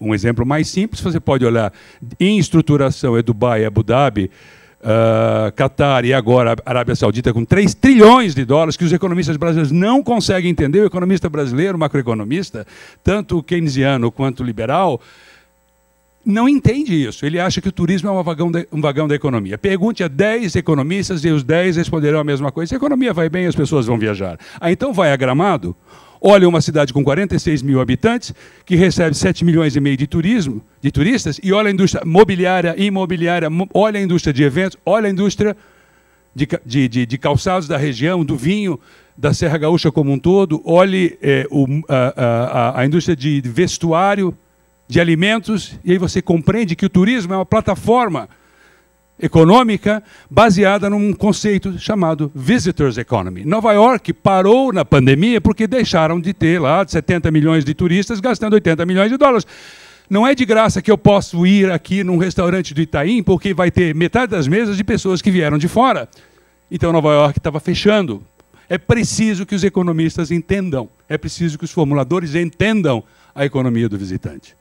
Um exemplo mais simples, você pode olhar em estruturação é Dubai, Abu Dhabi, uh, ah, Qatar e agora Arábia Saudita com 3 trilhões de dólares que os economistas brasileiros não conseguem entender. O economista brasileiro, macroeconomista, tanto keynesiano quanto liberal, não entende isso. Ele acha que o turismo é um vagão, da, um vagão da economia. Pergunte a 10 economistas e os 10 responderão a mesma coisa. Se a economia vai bem, as pessoas vão viajar. Ah, então vai a Gramado? Olha uma cidade com 46 mil habitantes, que recebe 7 milhões e meio de, turismo, de turistas, e olha a indústria mobiliária, imobiliária, olha a indústria de eventos, olha a indústria de, de, de, de calçados da região, do vinho, da Serra Gaúcha como um todo, olhe é, o, a, a, a indústria de vestuário, de alimentos, e aí você compreende que o turismo é uma plataforma econômica baseada num conceito chamado visitors economy. Nova York parou na pandemia porque deixaram de ter lá 70 milhões de turistas gastando 80 milhões de dólares. Não é de graça que eu posso ir aqui num restaurante do Itaim porque vai ter metade das mesas de pessoas que vieram de fora. Então Nova York estava fechando. É preciso que os economistas entendam, é preciso que os formuladores entendam a economia do visitante.